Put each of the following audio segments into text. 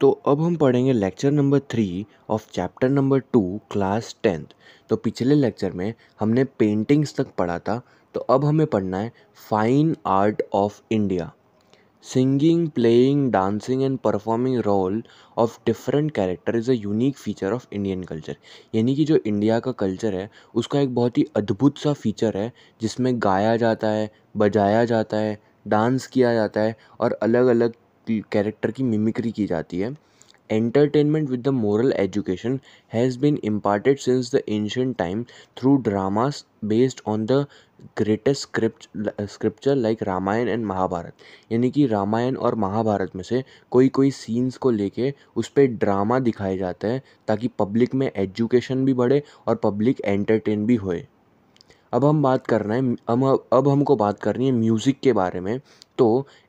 तो अब हम पढ़ेंगे lecture number three of chapter number two class tenth तो पिछले लेक्चर में हमने पेंटिंग्स तक पढ़ा था तो अब हमें पढ़ना है fine art of India singing playing dancing and performing role of different character is a unique feature of Indian culture यानी कि जो इंडिया का कल्चर है उसका एक बहुत ही अद्भुत सा फीचर है जिसमें गाया जाता है बजाया जाता है डांस किया जाता है और अलग अलग कैरेक्टर की मिमिक्री की जाती है entertainment with the moral education has been imparted since the ancient time through dramas based on the greatest script scripture like Ramayana and Mahabharata यानी कि रामायण और महाभारत में से कोई कोई सीन्स को लेके उस पर ड्रामा दिखाए जाते हैं ताकि पब्लिक में एजुकेशन भी बढ़े और पब्लिक एंटरटेन भी होए अब हम बात कर रहे हैं हम अब हमको बात करनी है म्यूज़िक के बारे में तो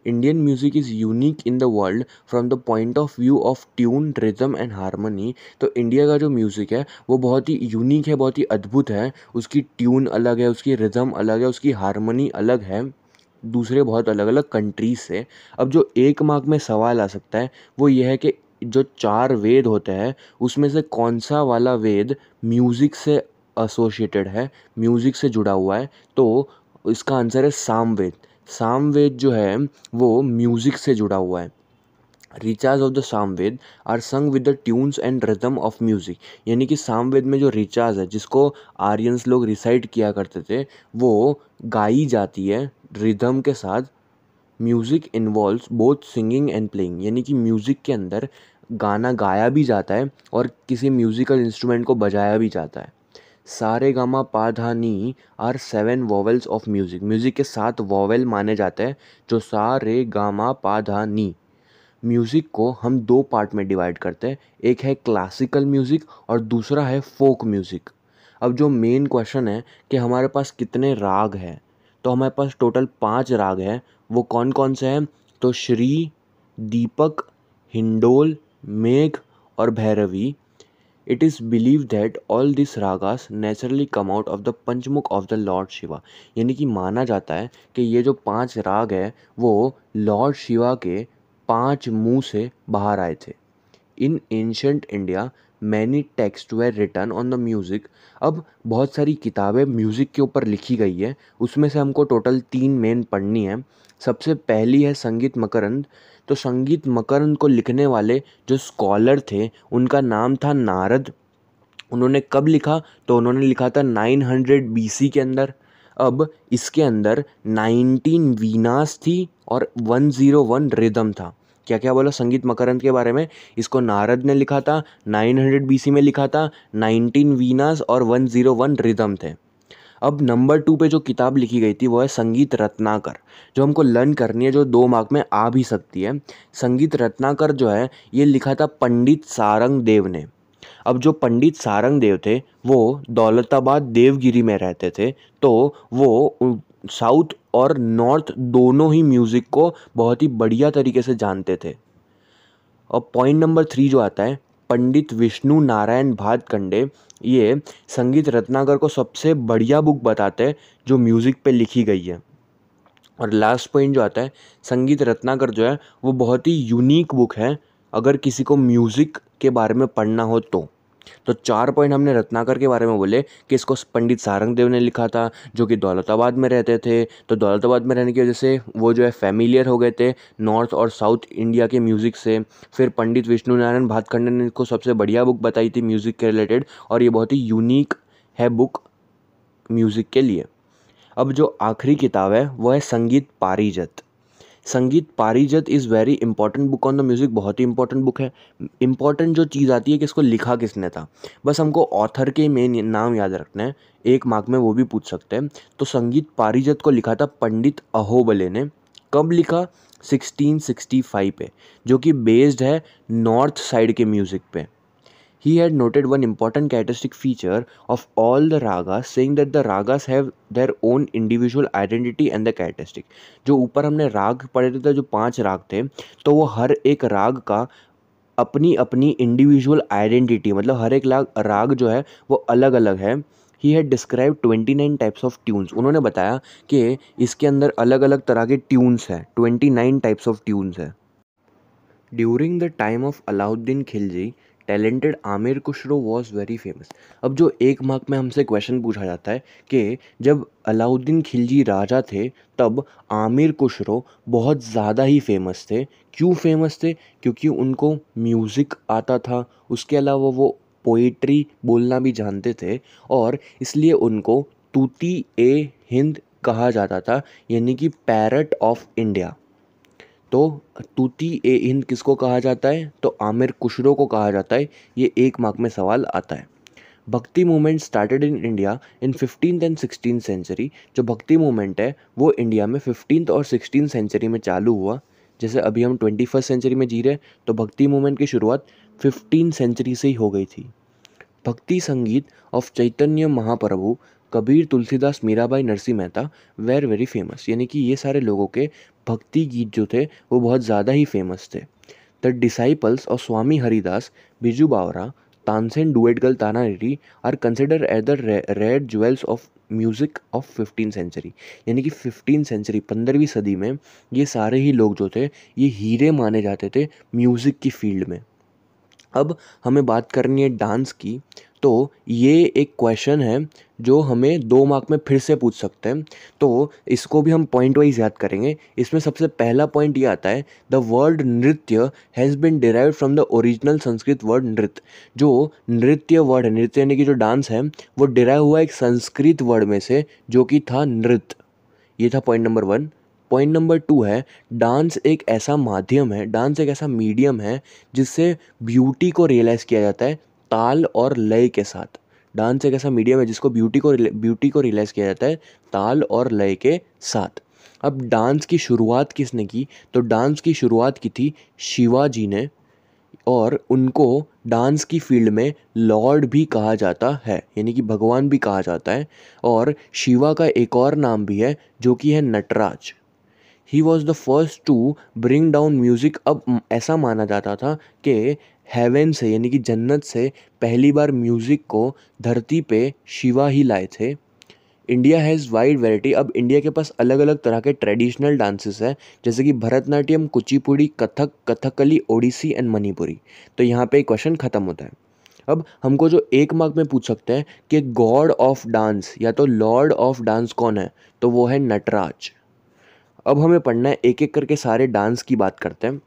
Indian music is unique in the world from the point of view of tune rhythm and harmony तो इंडिया का जो म्यूज़िक है वो बहुत ही यूनिक है बहुत ही अद्भुत है उसकी ट्यून अलग है उसकी रिदम अलग है उसकी हारमोनी अलग है दूसरे बहुत अलग अलग कंट्रीज से अब जो एक मार्क में सवाल आ सकता है वो ये है कि जो चार वेद होते हैं उसमें से कौन सा वाला वेद म्यूज़िक से एसोसिएटेड है म्यूज़िक से जुड़ा हुआ है तो इसका आंसर है सामवेद सामवेद जो है वो म्यूज़िक से जुड़ा हुआ है रिचार्ज of the Samaveda are sung with the tunes and rhythm of music यानी कि सामवेद में जो रिचार्ज है जिसको आर्यंस लोग रिसाइट किया करते थे वो गाई जाती है रिदम के साथ music involve both singing and playing यानी कि म्यूज़िक के अंदर गाना गाया भी जाता है और किसी म्यूज़िकल इंस्ट्रूमेंट को बजाया भी जाता है सारे गामा पा धा नी are seven vowels of music music के सात वॉवल माने जाते हैं जो सा रे गामा पा धा नी म्यूज़िक को हम दो पार्ट में डिवाइड करते हैं एक है क्लासिकल म्यूज़िक और दूसरा है फोक म्यूज़िक अब जो मेन क्वेश्चन है कि हमारे पास कितने राग हैं तो हमारे पास टोटल पाँच राग हैं वो कौन कौन से हैं तो श्री दीपक हिंडोल मेघ और Bhairavi it is believe that all this ragas naturally come out of the Panchmukh of the lord Shiva यानी कि माना जाता है कि ये जो पांच राग है वो लॉर्ड शिवा के पांच मुंह से बाहर आए थे in ancient India many text were written on the music अब बहुत सारी किताबें म्यूज़िक के ऊपर लिखी गई है उसमें से हमको टोटल तीन मेन पढ़नी है सबसे पहली है संगीत मकरंद तो संगीत मकरंद को लिखने वाले जो स्कॉलर थे उनका नाम था नारद उन्होंने कब लिखा तो उन्होंने लिखा था 900 हंड्रेड के अंदर अब इसके अंदर 19 वीनास थी और 101 रिदम था क्या क्या बोला संगीत मकरंद के बारे में इसको नारद ने लिखा था 900 हंड्रेड में लिखा था 19 वीनास और 101 रिदम थे अब नंबर टू पे जो किताब लिखी गई थी वो है संगीत रत्नाकर जो हमको लर्न करनी है जो दो मार्क में आ भी सकती है संगीत रत्नाकर जो है ये लिखा था पंडित सारंग देव ने अब जो पंडित सारंग देव थे वो दौलताबाद देवगिरी में रहते थे तो वो साउथ और नॉर्थ दोनों ही म्यूज़िक को बहुत ही बढ़िया तरीके से जानते थे और पॉइंट नंबर थ्री जो आता है पंडित विष्णु नारायण भातखंडे ये संगीत रत्नाकर को सबसे बढ़िया बुक बताते हैं जो म्यूज़िक पे लिखी गई है और लास्ट पॉइंट जो आता है संगीत रत्नाकर जो है वो बहुत ही यूनिक बुक है अगर किसी को म्यूज़िक के बारे में पढ़ना हो तो तो चार पॉइंट हमने रत्नाकर के बारे में बोले कि इसको पंडित सारंग देव ने लिखा था जो कि दौलताबाद में रहते थे तो दौलताबाद में रहने की वजह से वो जो है फैमिलियर हो गए थे नॉर्थ और साउथ इंडिया के म्यूज़िक से फिर पंडित विष्णु नारायण भातखंडे ने इसको सबसे बढ़िया बुक बताई थी म्यूज़िक के रिलेटेड और ये बहुत ही यूनिक है बुक म्यूज़िक के लिए अब जो आखिरी किताब है वह है Sangeet Parijat Sangeet Parijat is very important book on the music बहुत ही इंपॉर्टेंट बुक है इंपॉर्टेंट जो चीज़ आती है कि इसको लिखा किसने था बस हमको ऑथर के मेन नाम याद रखना है एक मार्क में वो भी पूछ सकते हैं तो संगीत पारिजत को लिखा था पंडित अहोबले ने कब लिखा 1665 पे जो कि बेस्ड है नॉर्थ साइड के म्यूज़िक पे He had noted one important characteristic feature of all the ragas, saying that the ragas have their own individual identity and the characteristic. जो ऊपर हमने राग पढ़े थे तो जो पांच राग थे तो वो हर एक राग का अपनी अपनी इंडिविजुअल आइडेंटिटी मतलब हर एक लाग राग जो है वो अलग अलग है ही had describe twenty nine types of tunes उन्होंने बताया कि इसके अंदर अलग अलग तरह के ट्यून्स हैं twenty nine types of tunes हैं during the time of Alauddin Khilji talented Amir Khusro was very famous अब जो एक मार्क में हमसे क्वेश्चन पूछा जाता है कि जब अलाउद्दीन खिलजी राजा थे तब आमिर खुशरो बहुत ज़्यादा ही फेमस थे क्यों फेमस थे क्योंकि उनको म्यूज़िक आता था उसके अलावा वो पोइट्री बोलना भी जानते थे और इसलिए उनको तूती ए हिंद कहा जाता था यानी कि पैरट ऑफ इंडिया तो तूती ए हिंद किसको कहा जाता है तो आमिर कुशरो को कहा जाता है ये एक मार्क में सवाल आता है Bhakti movement started in India in fifteen and sixteen century जो भक्ति मूवमेंट है वो इंडिया में फिफ्टीन और सिक्सटीन सेंचुरी में चालू हुआ जैसे अभी हम ट्वेंटी फर्स्ट सेंचुरी में जी रहे तो भक्ति मूवमेंट की शुरुआत फिफ्टीन सेंचुरी से ही हो गई थी Bhakti sangeet of Chaitanya Mahaprabhu Kabir Tulsidas Mirabai Narsinh Mehta were very famous यानी कि ये सारे लोगों के भक्ति गीत जो थे वो बहुत ज़्यादा ही फेमस थे द डिसाइपल्स और स्वामी हरिदास बिजू बावरा तानसेन डुएटगल ready are consider at the red jewels of music of fifteen century यानी कि फिफ्टीन सेंचुरी पंद्रहवीं सदी में ये सारे ही लोग जो थे ये हीरे माने जाते थे म्यूज़िक की फील्ड में अब हमें बात करनी है डांस की तो ये एक क्वेश्चन है जो हमें दो मार्क में फिर से पूछ सकते हैं तो इसको भी हम पॉइंट वाइज याद करेंगे इसमें सबसे पहला पॉइंट ये आता है the word nritya has been derive from the original Sanskrit word nritya जो नृत्य वर्ड है नृत्य यानी कि जो डांस है वो डिराइव हुआ एक संस्कृत वर्ड में से जो कि था नृत्य ये था point number one point number two है डांस एक ऐसा माध्यम है डांस एक ऐसा मीडियम है जिससे ब्यूटी को रियलाइज़ किया जाता है ताल और लय के साथ डांस एक ऐसा मीडियम है जिसको ब्यूटी को ब्यूटी को रियलाइज़ किया जाता है ताल और लय के साथ अब डांस की शुरुआत किसने की तो डांस की शुरुआत की थी शिवाजी ने और उनको डांस की फील्ड में लॉर्ड भी कहा जाता है यानी कि भगवान भी कहा जाता है और शिवा का एक और नाम भी है जो कि है Nataraj he was the first to bring down music अब ऐसा माना जाता था कि हेवन से यानी कि जन्नत से पहली बार म्यूज़िक को धरती पे शिवा ही लाए थे इंडिया हैज़ वाइड वेराइटी अब इंडिया के पास अलग अलग तरह के ट्रेडिशनल डांसेस हैं जैसे कि भरतनाट्यम कुचिपुड़ी कथक कथकली ओडिसी एंड मणिपुरी तो यहाँ पे क्वेश्चन ख़त्म होता है अब हमको जो एक मार्क में पूछ सकते हैं कि गॉड ऑफ डांस या तो लॉर्ड ऑफ डांस कौन है तो वो है नटराज अब हमें पढ़ना है एक एक करके सारे डांस की बात करते हैं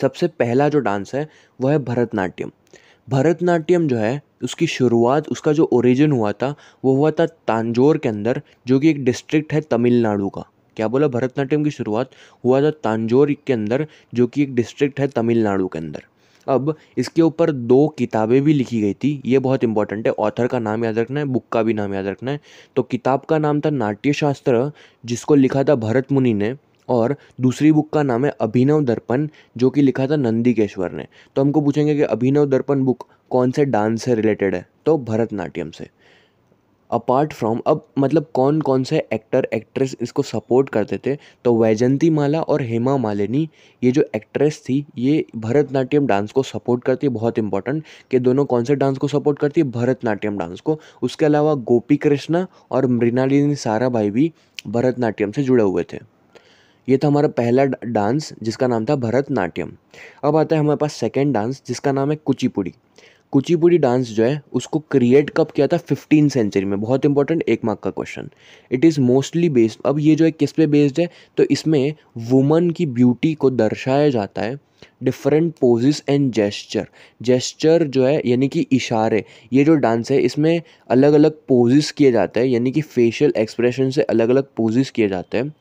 सबसे पहला जो डांस है वह है भरतनाट्यम भरतनाट्यम जो है उसकी शुरुआत उसका जो ओरिजिन हुआ था वो हुआ था तांजोर के अंदर जो कि एक डिस्ट्रिक्ट है तमिलनाडु का क्या बोला भरतनाट्यम की शुरुआत हुआ था तांजोर के अंदर जो कि एक डिस्ट्रिक्ट है तमिलनाडु के अंदर अब इसके ऊपर दो किताबें भी लिखी गई थी ये बहुत इंपॉर्टेंट है ऑथर का नाम याद रखना है बुक का भी नाम याद रखना है तो किताब का नाम था नाट्यशास्त्र जिसको लिखा था भरत मुनि ने और दूसरी बुक का नाम है अभिनव दर्पण जो कि लिखा था नंदीकेश्वर ने तो हमको पूछेंगे कि अभिनव दर्पण बुक कौन से डांस से रिलेटेड है तो भरतनाट्यम से अपार्ट फ्रॉम अब मतलब कौन कौन से एक्टर एक्ट्रेस इसको सपोर्ट करते थे तो वैजंती माला और हेमा मालिनी ये जो एक्ट्रेस थी ये भरतनाट्यम डांस को सपोर्ट करती है बहुत इंपॉर्टेंट कि दोनों कौन से डांस को सपोर्ट करती है भरतनाट्यम डांस को उसके अलावा गोपी कृष्णा और मृणालिनी सारा भाई भी भरतनाट्यम से जुड़े हुए थे ये था हमारा पहला डांस जिसका नाम था भरतनाट्यम अब आता है हमारे पास सेकेंड डांस जिसका नाम है कुचिपुड़ी कुचिपुड़ी डांस जो है उसको क्रिएट कब किया था फिफ्टीन सेंचुरी में बहुत इंपॉर्टेंट एक मार्क का question it is mostly based अब ये जो है किस पे बेस्ड है तो इसमें वुमन की ब्यूटी को दर्शाया जाता है different poses and gesture gesture जो है यानी कि इशारे ये जो डांस है इसमें अलग अलग पोजिस किए जाते हैं यानी कि फेशियल एक्सप्रेशन से अलग अलग पोजिस किए जाते हैं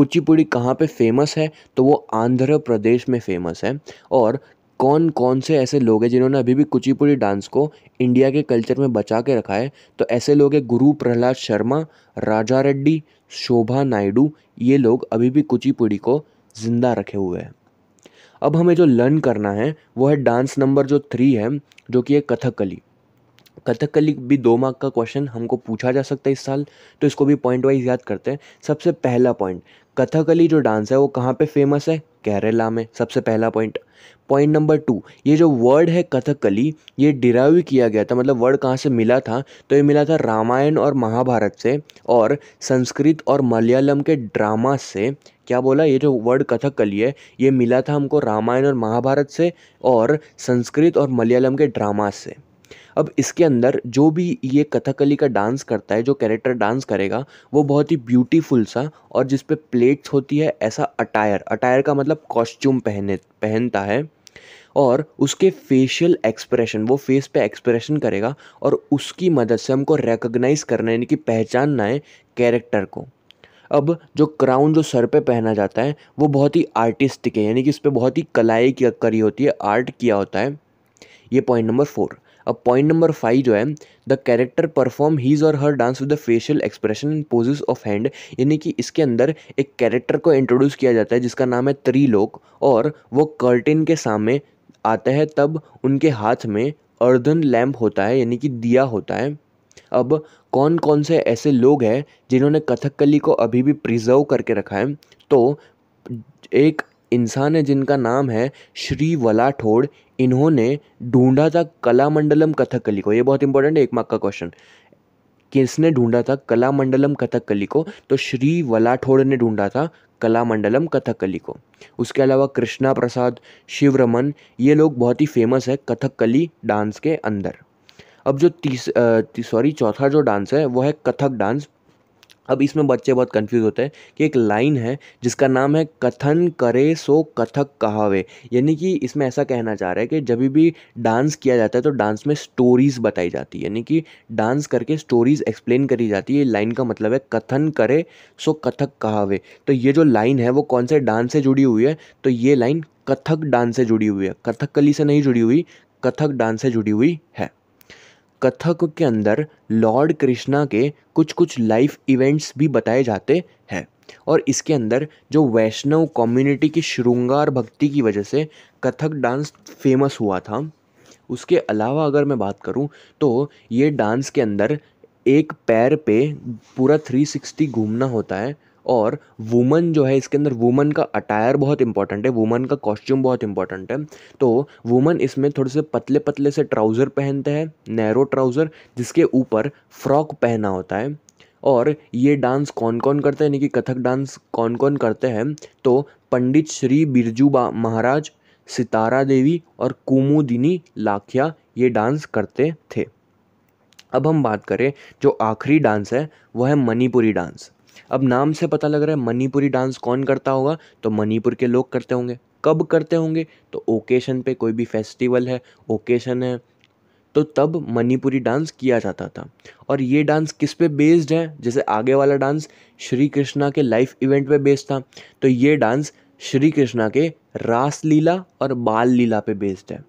कुचिपुड़ी कहाँ पे फेमस है तो वो आंध्र प्रदेश में फेमस है और कौन कौन से ऐसे लोग हैं जिन्होंने अभी भी कुचिपुड़ी डांस को इंडिया के कल्चर में बचा के रखा है तो ऐसे लोग हैं गुरु प्रहलाद शर्मा राजा रेड्डी शोभा नायडू ये लोग अभी भी कुचिपुड़ी को ज़िंदा रखे हुए हैं अब हमें जो लर्न करना है वो है डांस नंबर जो थ्री है जो कि है कथकली कथकली भी दो मार्क का क्वेश्चन हमको पूछा जा सकता है इस साल तो इसको भी पॉइंट वाइज याद करते हैं सबसे पहला पॉइंट कथकली जो डांस है वो कहाँ पे फेमस है केरला में सबसे पहला पॉइंट पॉइंट नंबर टू ये जो वर्ड है कथकली ये डिराइव किया गया था मतलब वर्ड कहाँ से मिला था तो ये मिला था रामायण और महाभारत से और संस्कृत और मलयालम के ड्रामा से क्या बोला ये जो वर्ड कथकली है ये मिला था हमको रामायण और महाभारत से और संस्कृत और मलयालम के ड्रामा से अब इसके अंदर जो भी ये कथकली का डांस करता है जो कैरेक्टर डांस करेगा वो बहुत ही ब्यूटीफुल सा और जिस पे प्लेट्स होती है ऐसा अटायर अटायर का मतलब कॉस्ट्यूम पहने पहनता है और उसके फेशियल एक्सप्रेशन वो फेस पे एक्सप्रेशन करेगा और उसकी मदद से हमको रिकग्नाइज करना यानी कि पहचानना है कैरेक्टर को अब जो क्राउन जो सर पे पहना जाता है वो बहुत ही आर्टिस्टिक है यानी कि इस पर बहुत ही कलाई करी होती है आर्ट किया होता है ये पॉइंट नंबर फोर अब पॉइंट नंबर फाइव जो है द कैरेक्टर परफॉर्म हीज़ और her dance with the facial expression and poses of hand यानी कि इसके अंदर एक कैरेक्टर को इंट्रोड्यूस किया जाता है जिसका नाम है त्रिलोक और वो कर्टिन के सामने आता है तब उनके हाथ में अर्धन लैम्प होता है यानी कि दिया होता है अब कौन कौन से ऐसे लोग हैं जिन्होंने कथकली को अभी भी प्रिजर्व करके रखा है तो एक इंसान है जिनका नाम है श्री वलाठोड़ इन्होंने ढूंढा था कलामंडलम कथकली को ये बहुत इंपॉर्टेंट है एक मार्क का क्वेश्चन किसने ढूंढा था कलामंडलम कथकली को तो श्री वलाठोड़ ने ढूंढा था कलामंडलम कथकली को उसके अलावा कृष्णा प्रसाद शिवरमन ये लोग बहुत ही फेमस है कथकली डांस के अंदर अब जो तीस सॉरी चौथा जो डांस है वो है कथक डांस अब इसमें बच्चे बहुत कंफ्यूज होते हैं कि एक लाइन है जिसका नाम है कथन करे सो कथक कहावे यानी कि इसमें ऐसा कहना चाह रहा है कि जब भी डांस किया जाता है तो डांस में स्टोरीज़ बताई जाती है यानी कि डांस करके स्टोरीज़ एक्सप्लेन करी जाती है ये लाइन का मतलब है कथन करे सो कथक कहावे तो ये जो लाइन है वो कौन से डांस से जुड़ी हुई है तो ये लाइन कथक डांस से जुड़ी हुई है कथक कली से नहीं जुड़ी हुई कथक डांस से जुड़ी हुई है कथक के अंदर लॉर्ड कृष्णा के कुछ कुछ लाइफ इवेंट्स भी बताए जाते हैं और इसके अंदर जो वैष्णव कम्युनिटी की श्रृंगार भक्ति की वजह से कथक डांस फेमस हुआ था उसके अलावा अगर मैं बात करूं तो ये डांस के अंदर एक पैर पे पूरा 360 घूमना होता है और वुमन जो है इसके अंदर वुमन का अटायर बहुत इंपॉर्टेंट है वुमन का कॉस्ट्यूम बहुत इंपॉर्टेंट है तो वुमन इसमें थोड़े से पतले पतले से ट्राउज़र पहनते हैं नैरो ट्राउज़र जिसके ऊपर फ्रॉक पहना होता है और ये डांस कौन कौन करते हैं यानी कि कथक डांस कौन कौन करते हैं तो पंडित श्री बिरजू महाराज सितारा देवी और कुमुदिनी लाखिया ये डांस करते थे अब हम बात करें जो आखिरी डांस है वह है मणिपुरी डांस अब नाम से पता लग रहा है मणिपुरी डांस कौन करता होगा तो मणिपुर के लोग करते होंगे कब करते होंगे तो ओकेशन पे कोई भी फेस्टिवल है ओकेशन है तो तब मणिपुरी डांस किया जाता था और ये डांस किस पे बेस्ड है जैसे आगे वाला डांस श्री कृष्णा के लाइफ इवेंट पे बेस्ड था तो ये डांस श्री कृष्णा के रास लीला और बाल लीला पे बेस्ड है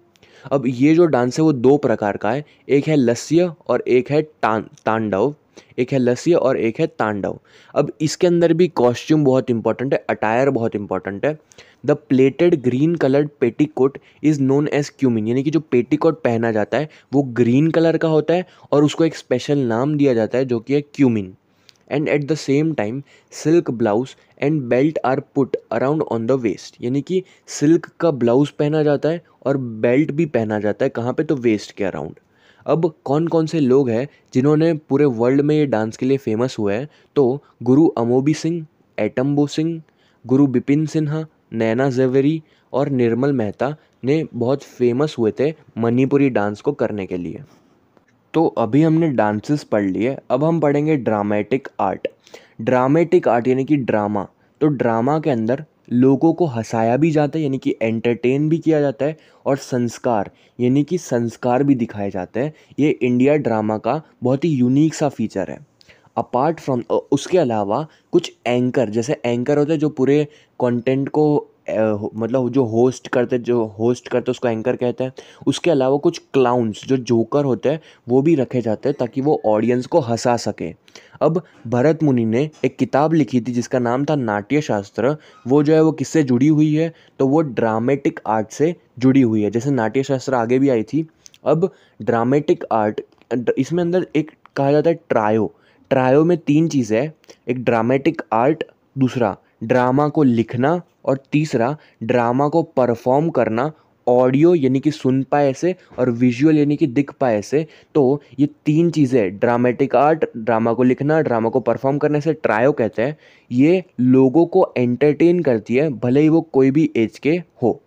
अब ये जो डांस है वो दो प्रकार का है एक है लस्य और एक है तांडव एक है लस्सी और एक है तांडव अब इसके अंदर भी कॉस्ट्यूम बहुत इंपॉर्टेंट है अटायर बहुत इंपॉर्टेंट है the pleated green coloured petticoat is known as क्यूमिन यानी कि जो पेटी कोट पहना जाता है वो ग्रीन कलर का होता है और उसको एक स्पेशल नाम दिया जाता है जो कि है क्यूमिन and at the same time silk blouse and belt are put around on the waist यानी कि सिल्क का ब्लाउज पहना जाता है और बेल्ट भी पहना जाता है कहाँ पे तो वेस्ट के अराउंड अब कौन कौन से लोग हैं जिन्होंने पूरे वर्ल्ड में ये डांस के लिए फेमस हुए हैं तो गुरु अमोबी सिंह एटम्बो सिंह गुरु बिपिन सिन्हा नैना जेवरी और निर्मल मेहता ने बहुत फेमस हुए थे मणिपुरी डांस को करने के लिए तो अभी हमने डांसेस पढ़ लिए अब हम पढ़ेंगे ड्रामेटिक आर्ट ड्रामेटिक आर्ट यानी कि ड्रामा तो ड्रामा के अंदर लोगों को हंसाया भी जाता है यानी कि एंटरटेन भी किया जाता है और संस्कार यानी कि संस्कार भी दिखाए जाते हैं ये इंडिया ड्रामा का बहुत ही यूनिक सा फीचर है अपार्ट फ्रॉम उसके अलावा कुछ एंकर जैसे एंकर होते हैं जो पूरे कंटेंट को मतलब जो होस्ट करते जो होस्ट करते उसको एंकर कहते हैं उसके अलावा कुछ क्लाउंस जो जोकर होते हैं वो भी रखे जाते हैं ताकि वो ऑडियंस को हंसा सके अब भरत मुनि ने एक किताब लिखी थी जिसका नाम था नाट्य शास्त्र वो जो है वो किससे जुड़ी हुई है तो वो ड्रामेटिक आर्ट से जुड़ी हुई है जैसे नाट्य शास्त्र आगे भी आई थी अब ड्रामेटिक आर्ट इसमें अंदर एक कहा जाता है ट्रायो ट्रायो में तीन चीज़ है एक ड्रामेटिक आर्ट दूसरा ड्रामा को लिखना और तीसरा ड्रामा को परफॉर्म करना ऑडियो यानी कि सुन पाए ऐसे और विजुअल यानी कि दिख पाए ऐसे तो ये तीन चीज़ें ड्रामेटिक आर्ट ड्रामा को लिखना ड्रामा को परफॉर्म करने से ट्रायो कहते हैं ये लोगों को एंटरटेन करती है भले ही वो कोई भी एज के हो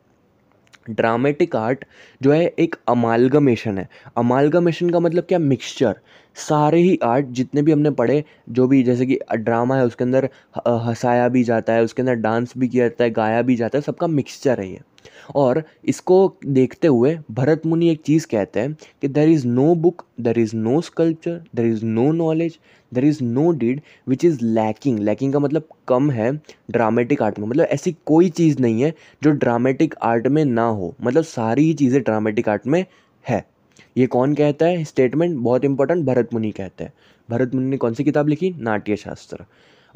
ड्रामेटिक आर्ट जो है एक अमालगमेशन है अमालगमेशन का मतलब क्या मिक्सचर सारे ही आर्ट जितने भी हमने पढ़े जो भी जैसे कि ड्रामा है उसके अंदर हंसाया भी जाता है उसके अंदर डांस भी किया जाता है गाया भी जाता है सबका मिक्सचर है ये और इसको देखते हुए भरत मुनि एक चीज़ कहते हैं कि there is no book there is no sculpture there is no knowledge there is no deed which is lacking lacking का मतलब कम है ड्रामेटिक आर्ट में मतलब ऐसी कोई चीज़ नहीं है जो ड्रामेटिक आर्ट में ना हो मतलब सारी ही चीज़ें ड्रामेटिक आर्ट में है ये कौन कहता है स्टेटमेंट बहुत इंपॉर्टेंट भरत मुनि कहता है भरत मुनि ने कौन सी किताब लिखी नाट्य शास्त्र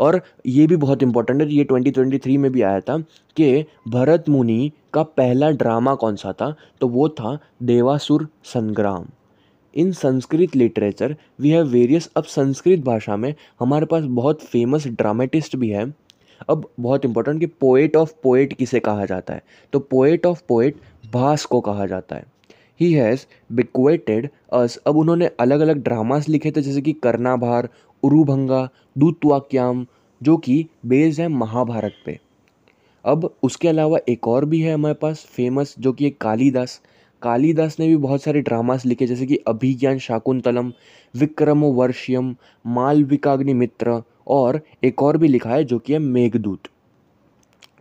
और ये भी बहुत इंपॉर्टेंट है ये 2023 में भी आया था कि भरत मुनि का पहला ड्रामा कौन सा था तो वो था देवासुर संग्राम in Sanskrit literature we have various अब संस्कृत भाषा में हमारे पास बहुत फेमस ड्रामेटिस्ट भी है अब बहुत इंपॉर्टेंट कि पोएट ऑफ पोएट किसे कहा जाता है तो पोएट ऑफ पोएट भास को कहा जाता है ही हैज़ बिक्वेटेड अस अब उन्होंने अलग अलग ड्रामास लिखे थे जैसे कि करनाभार उरुभंगा दूतवाक्याम जो कि बेस्ड है महाभारत पे अब उसके अलावा एक और भी है हमारे पास फेमस जो कि है कालीदास कालीदास ने भी बहुत सारे ड्रामास लिखे जैसे कि अभिज्ञान शाकुंतलम विक्रम वर्षियम मालविकाग्निमित्र और एक और भी लिखा है जो कि है मेघदूत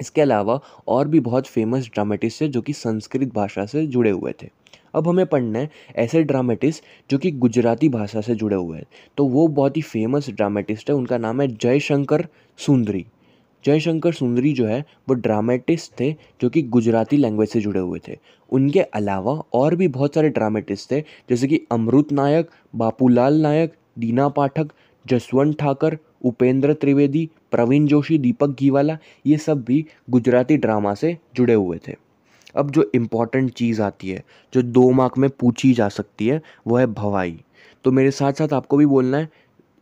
इसके अलावा और भी बहुत फेमस ड्रामेटिस्ट है जो कि संस्कृत भाषा से जुड़े हुए थे अब हमें पढ़ना है ऐसे ड्रामेटिस्ट जो कि गुजराती भाषा से जुड़े हुए हैं तो वो बहुत ही फेमस ड्रामेटिस्ट है उनका नाम है जयशंकर सुंदरी जयशंकर सुंदरी जो है वो ड्रामेटिस्ट थे जो कि गुजराती लैंग्वेज से जुड़े हुए थे उनके अलावा और भी बहुत सारे ड्रामेटिस्ट थे जैसे कि अमृत नायक बापूलाल नायक दीना पाठक जसवंत ठाकर उपेंद्र त्रिवेदी प्रवीण जोशी दीपक घीवाला ये सब भी गुजराती ड्रामा से जुड़े हुए थे अब जो इम्पॉर्टेंट चीज़ आती है जो दो मार्क में पूछी जा सकती है वो है भवाई तो मेरे साथ साथ आपको भी बोलना है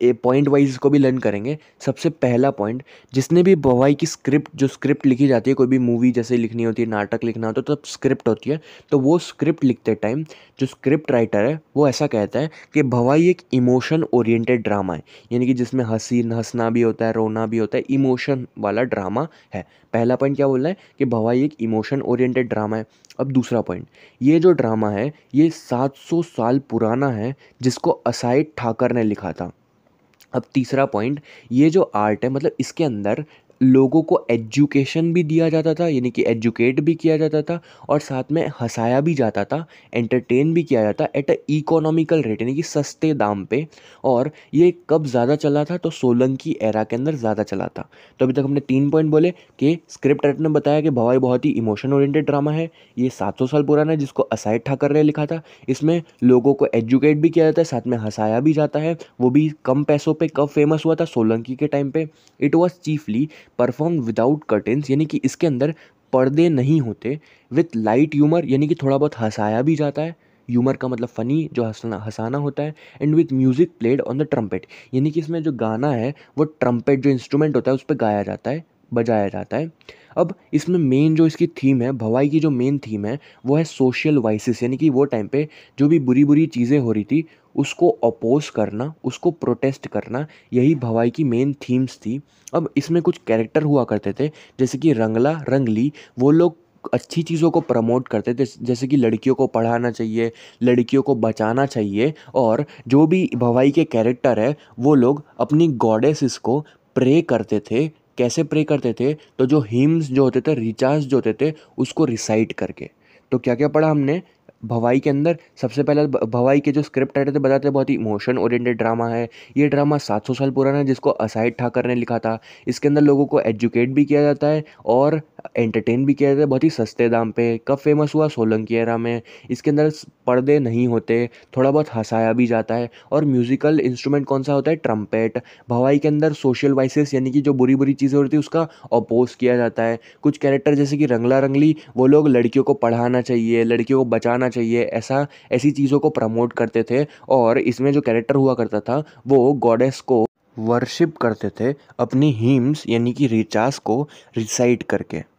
ए पॉइंट वाइज इसको भी लर्न करेंगे सबसे पहला पॉइंट जिसने भी बवाई की स्क्रिप्ट जो स्क्रिप्ट लिखी जाती है कोई भी मूवी जैसे लिखनी होती है नाटक लिखना होता है तो तब स्क्रिप्ट होती है तो वो स्क्रिप्ट लिखते टाइम जो स्क्रिप्ट राइटर है वो ऐसा कहता है कि भवाई एक इमोशन ओरिएंटेड ड्रामा है यानी कि जिसमें हंसी हंसना भी होता है रोना भी होता है इमोशन वाला ड्रामा है पहला पॉइंट क्या बोल रहा है कि भवाई एक इमोशन ओरिएंटेड ड्रामा है अब दूसरा पॉइंट ये जो ड्रामा है ये 700 साल पुराना है जिसको असाइड ठाकर ने लिखा था अब तीसरा पॉइंट ये जो आर्ट है मतलब इसके अंदर लोगों को एजुकेशन भी दिया जाता था यानी कि एजुकेट भी किया जाता था और साथ में हँसाया भी जाता था एंटरटेन भी किया जाता एट अ इकोनॉमिकल रेट यानी कि सस्ते दाम पे और ये कब ज़्यादा चला था तो सोलंकी एरा के अंदर ज़्यादा चला था तो अभी तक हमने तीन पॉइंट बोले कि स्क्रिप्ट राइटर ने बताया कि भवाई बहुत ही इमोशन ओरिएंटेड ड्रामा है ये सात साल पुराना है जिसको असाइड ठाकर ने लिखा था इसमें लोगों को एजुकेट भी किया जाता है साथ में हंसाया भी जाता है वो भी कम पैसों पर कब फेमस हुआ था सोलंकी के टाइम पर it was chiefly perform without curtains यानी कि इसके अंदर पर्दे नहीं होते विथ लाइट यूमर यानी कि थोड़ा बहुत हंसाया भी जाता है यूमर का मतलब फ़नी जो हंसना हंसाना होता है and with music played on the trumpet यानी कि इसमें जो गाना है वो ट्रम्पेट जो इंस्ट्रूमेंट होता है उस पर गाया जाता है बजाया जाता है अब इसमें मेन जो इसकी थीम है भवाई की जो मेन थीम है वो है सोशल वाइसिस यानी कि वो टाइम पे जो भी बुरी बुरी चीज़ें हो रही थी उसको अपोज करना उसको प्रोटेस्ट करना यही भवाई की मेन थीम्स थी अब इसमें कुछ कैरेक्टर हुआ करते थे जैसे कि रंगला रंगली वो लोग अच्छी चीज़ों को प्रमोट करते थे जैसे कि लड़कियों को पढ़ाना चाहिए लड़कियों को बचाना चाहिए और जो भी भवाई के कैरेक्टर है वो लोग अपनी गॉडेसिस को प्रे करते थे कैसे प्रे करते थे तो जो हिम्स जो होते थे रिचार्ज जो होते थे उसको रिसाइट करके तो क्या क्या पढ़ा हमने भवाई के अंदर सबसे पहले भवाई के जो स्क्रिप्ट राइटर थे बताते बहुत ही इमोशन ओरिएंटेड ड्रामा है ये ड्रामा 700 साल पुराना है जिसको असाइड ठाकर ने लिखा था इसके अंदर लोगों को एजुकेट भी किया जाता है और एंटरटेन भी किया जाता है बहुत ही सस्ते दाम पे कब फेमस हुआ सोलंकी एरा में इसके अंदर पर्दे नहीं होते थोड़ा बहुत हंसाया भी जाता है और म्यूज़िकल इंस्ट्रूमेंट कौन सा होता है ट्रम्पेट भवाई के अंदर सोशल वाइसेस यानी कि जो बुरी बुरी चीज़ें होती है उसका अपोज किया जाता है कुछ कैरेक्टर जैसे कि रंगला रंगली वो लोग लड़कियों को पढ़ाना चाहिए लड़कियों को बचाना चाहिए ऐसा ऐसी चीज़ों को प्रमोट करते थे और इसमें जो कैरेक्टर हुआ करता था वो गॉडेस को वर्शिप करते थे अपनी हीम्स यानी कि रिचार्ज को रिसाइट करके